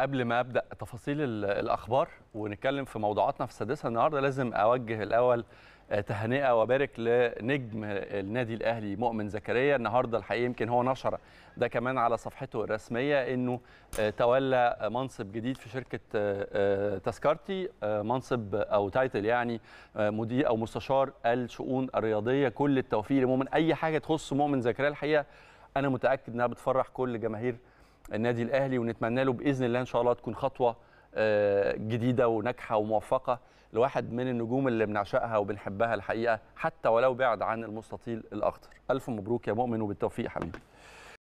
قبل ما ابدا تفاصيل الاخبار ونتكلم في موضوعاتنا في السادسه النهارده لازم اوجه الاول آه، تهنئه وبارك لنجم النادي الاهلي مؤمن زكريا النهارده الحقيقه يمكن هو نشر ده كمان على صفحته الرسميه انه آه، تولى منصب جديد في شركه آه، تذكرتي منصب او تايتل يعني مدير او مستشار الشؤون الرياضيه كل التوفيق لمؤمن اي حاجه تخص مؤمن زكريا الحقيقه انا متاكد انها بتفرح كل جماهير النادي الاهلي ونتمنى له باذن الله ان شاء الله تكون خطوه آه، جديده وناجحه وموفقه لواحد من النجوم اللي بنعشقها وبنحبها الحقيقه حتى ولو بعد عن المستطيل الاخضر الف مبروك يا مؤمن وبالتوفيق يا حبيبي